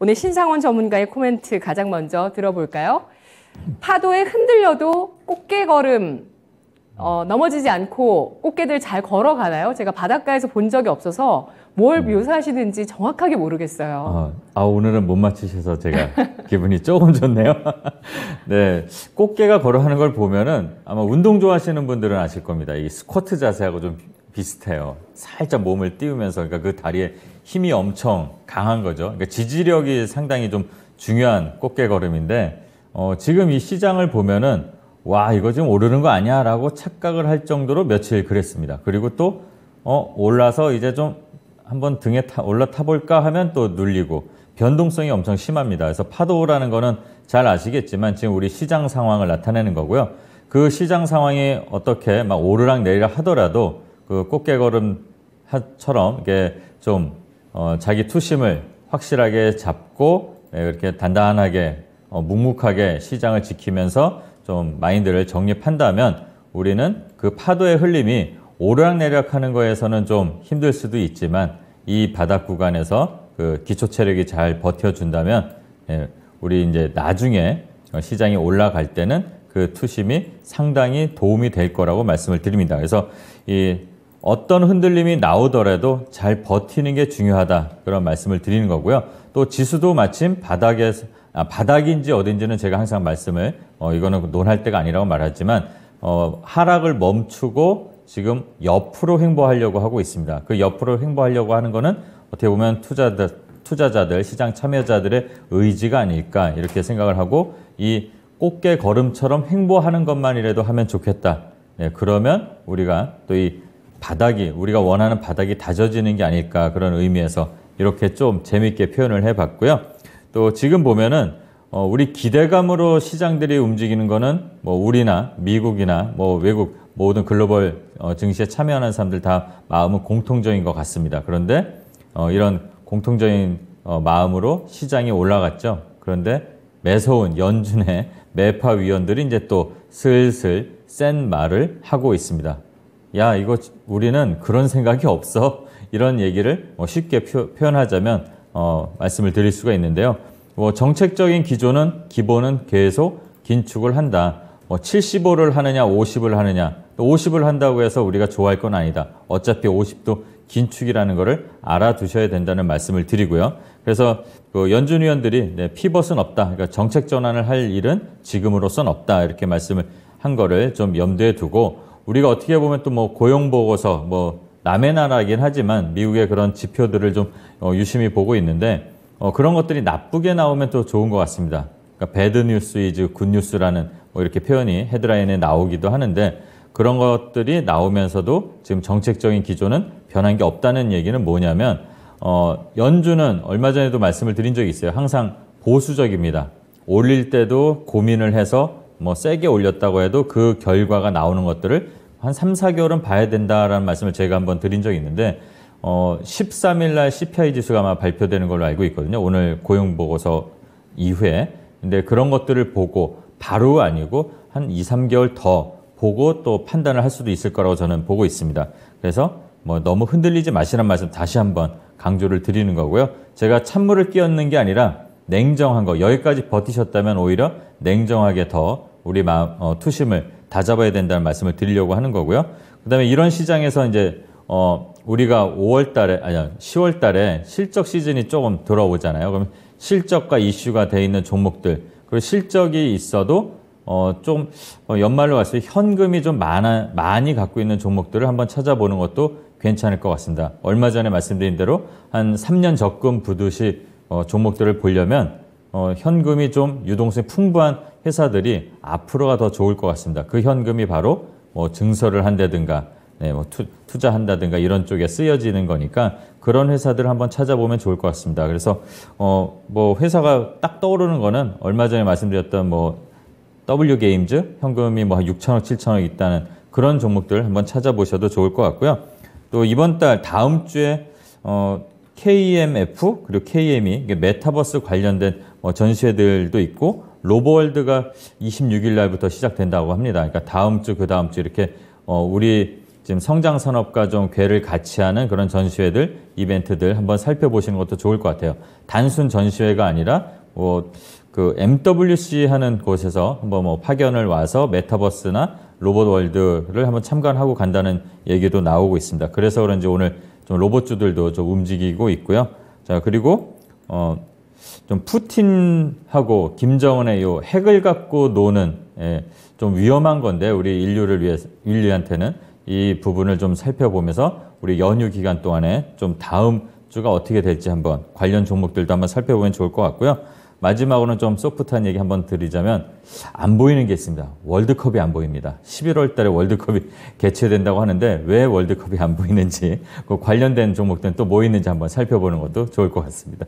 오늘 신상원 전문가의 코멘트 가장 먼저 들어볼까요? 파도에 흔들려도 꽃게 걸음 어, 넘어지지 않고 꽃게들 잘 걸어가나요? 제가 바닷가에서 본 적이 없어서 뭘 음. 묘사하시는지 정확하게 모르겠어요. 아, 아, 오늘은 못 맞추셔서 제가 기분이 조금 좋네요. 네, 꽃게가 걸어가는걸 보면은 아마 운동 좋아하시는 분들은 아실 겁니다. 이 스쿼트 자세하고 좀 비슷해요. 살짝 몸을 띄우면서 그러니까 그 다리에 힘이 엄청 강한 거죠. 그러니까 지지력이 상당히 좀 중요한 꽃게걸음인데 어, 지금 이 시장을 보면은 와 이거 지금 오르는 거 아니야 라고 착각을 할 정도로 며칠 그랬습니다. 그리고 또 어, 올라서 이제 좀 한번 등에 타, 올라타 볼까 하면 또 눌리고 변동성이 엄청 심합니다. 그래서 파도라는 거는 잘 아시겠지만 지금 우리 시장 상황을 나타내는 거고요. 그 시장 상황이 어떻게 막 오르락 내리락 하더라도 그 꽃게걸음처럼 이게 좀 어, 자기 투심을 확실하게 잡고 이렇게 예, 단단하게 어, 묵묵하게 시장을 지키면서 좀 마인드를 정립한다면 우리는 그 파도의 흘림이 오르락내리락하는 거에서는 좀 힘들 수도 있지만 이 바닥 구간에서 그 기초 체력이 잘 버텨준다면 예, 우리 이제 나중에 어, 시장이 올라갈 때는 그 투심이 상당히 도움이 될 거라고 말씀을 드립니다. 그래서 이 어떤 흔들림이 나오더라도 잘 버티는 게 중요하다 그런 말씀을 드리는 거고요. 또 지수도 마침 바닥에 아, 바닥인지 어딘지는 제가 항상 말씀을 어, 이거는 논할 때가 아니라고 말하지만 어, 하락을 멈추고 지금 옆으로 횡보하려고 하고 있습니다. 그 옆으로 횡보하려고 하는 거는 어떻게 보면 투자자, 투자자들, 시장 참여자들의 의지가 아닐까 이렇게 생각을 하고 이 꽃게 걸음처럼 횡보하는 것만이라도 하면 좋겠다. 네, 그러면 우리가 또이 바닥이 우리가 원하는 바닥이 다져지는 게 아닐까 그런 의미에서 이렇게 좀재미있게 표현을 해봤고요. 또 지금 보면은 어, 우리 기대감으로 시장들이 움직이는 거는 뭐 우리나 미국이나 뭐 외국 모든 글로벌 어, 증시에 참여하는 사람들 다 마음은 공통적인 것 같습니다. 그런데 어, 이런 공통적인 어, 마음으로 시장이 올라갔죠. 그런데 매서운 연준의 매파 위원들이 이제 또 슬슬 센 말을 하고 있습니다. 야, 이거 우리는 그런 생각이 없어. 이런 얘기를 뭐 쉽게 표, 현하자면 어, 말씀을 드릴 수가 있는데요. 뭐 정책적인 기조는 기본은 계속 긴축을 한다. 뭐 75를 하느냐 50을 하느냐 50을 한다고 해서 우리가 좋아할 건 아니다. 어차피 50도 긴축이라는 것을 알아두셔야 된다는 말씀을 드리고요. 그래서 그 연준 위원들이 네, 피벗은 없다. 그러니까 정책 전환을 할 일은 지금으로선 없다. 이렇게 말씀을 한 거를 좀 염두에 두고 우리가 어떻게 보면 또 뭐 고용보고서 뭐 남의 나라이긴 하지만 미국의 그런 지표들을 좀 어, 유심히 보고 있는데 어, 그런 것들이 나쁘게 나오면 또 좋은 것 같습니다. 그러니까 배드 뉴스 이즈 굿 뉴스라는 뭐 이렇게 표현이 헤드라인에 나오기도 하는데 그런 것들이 나오면서도 지금 정책적인 기조는 변한 게 없다는 얘기는 뭐냐면 어, 연준은 얼마 전에도 말씀을 드린 적이 있어요. 항상 보수적입니다. 올릴 때도 고민을 해서 뭐 세게 올렸다고 해도 그 결과가 나오는 것들을 한 3, 4개월은 봐야 된다라는 말씀을 제가 한번 드린 적이 있는데 어, 13일 날 CPI 지수가 아마 발표되는 걸로 알고 있거든요. 오늘 고용 보고서 이후에. 근데 그런 것들을 보고 바로 아니고 한 2, 3개월 더 보고 또 판단을 할 수도 있을 거라고 저는 보고 있습니다. 그래서 뭐 너무 흔들리지 마시란 말씀 다시 한번 강조를 드리는 거고요. 제가 찬물을 끼얹는 게 아니라 냉정한 거 여기까지 버티셨다면 오히려 냉정하게 더 우리 마음, 어, 투심을 다잡아야 된다는 말씀을 드리려고 하는 거고요. 그다음에 이런 시장에서 이제 어, 우리가 5월 달에 아니 10월 달에 실적 시즌이 조금 돌아오잖아요. 그럼 실적과 이슈가 돼 있는 종목들 그리고 실적이 있어도 어, 좀 어, 연말로 갔을 때 현금이 좀 많아, 많이 갖고 있는 종목들을 한번 찾아보는 것도 괜찮을 것 같습니다. 얼마 전에 말씀드린 대로 한 3년 적금 부듯이 어, 종목들을 보려면 어, 현금이 좀 유동성이 풍부한 회사들이 앞으로가 더 좋을 것 같습니다. 그 현금이 바로 뭐 증설을 한다든가 네, 뭐 투, 투자한다든가 이런 쪽에 쓰여지는 거니까 그런 회사들 을 한번 찾아보면 좋을 것 같습니다. 그래서 어, 뭐 회사가 딱 떠오르는 거는 얼마 전에 말씀드렸던 뭐 W 게임즈 현금이 뭐 한 6천억, 7천억 있다는 그런 종목들 한번 찾아보셔도 좋을 것 같고요. 또 이번 달 다음 주에 어, KMF 그리고 KME 메타버스 관련된 어, 전시회들도 있고 로보월드가 26일 날부터 시작된다고 합니다. 그러니까 다음 주, 그 다음 주 이렇게 어, 우리 지금 성장산업과 좀 궤를 같이 하는 그런 전시회들, 이벤트들 한번 살펴보시는 것도 좋을 것 같아요. 단순 전시회가 아니라 뭐 그 MWC 하는 곳에서 한번 뭐 파견을 와서 메타버스나 로봇 월드를 한번 참관하고 간다는 얘기도 나오고 있습니다. 그래서 그런지 오늘 좀 로봇주들도 좀 움직이고 있고요. 자, 그리고 어좀 푸틴하고 김정은의 요 핵을 갖고 노는 예, 좀 위험한 건데 우리 인류를 위해 인류한테는 이 부분을 좀 살펴보면서 우리 연휴 기간 동안에 좀 다음 주가 어떻게 될지 한번 관련 종목들도 한번 살펴보면 좋을 것 같고요. 마지막으로는 좀 소프트한 얘기 한번 드리자면 안 보이는 게 있습니다. 월드컵이 안 보입니다. 11월 달에 월드컵이 개최된다고 하는데 왜 월드컵이 안 보이는지 그 관련된 종목들은 또 뭐 있는지 한번 살펴보는 것도 좋을 것 같습니다.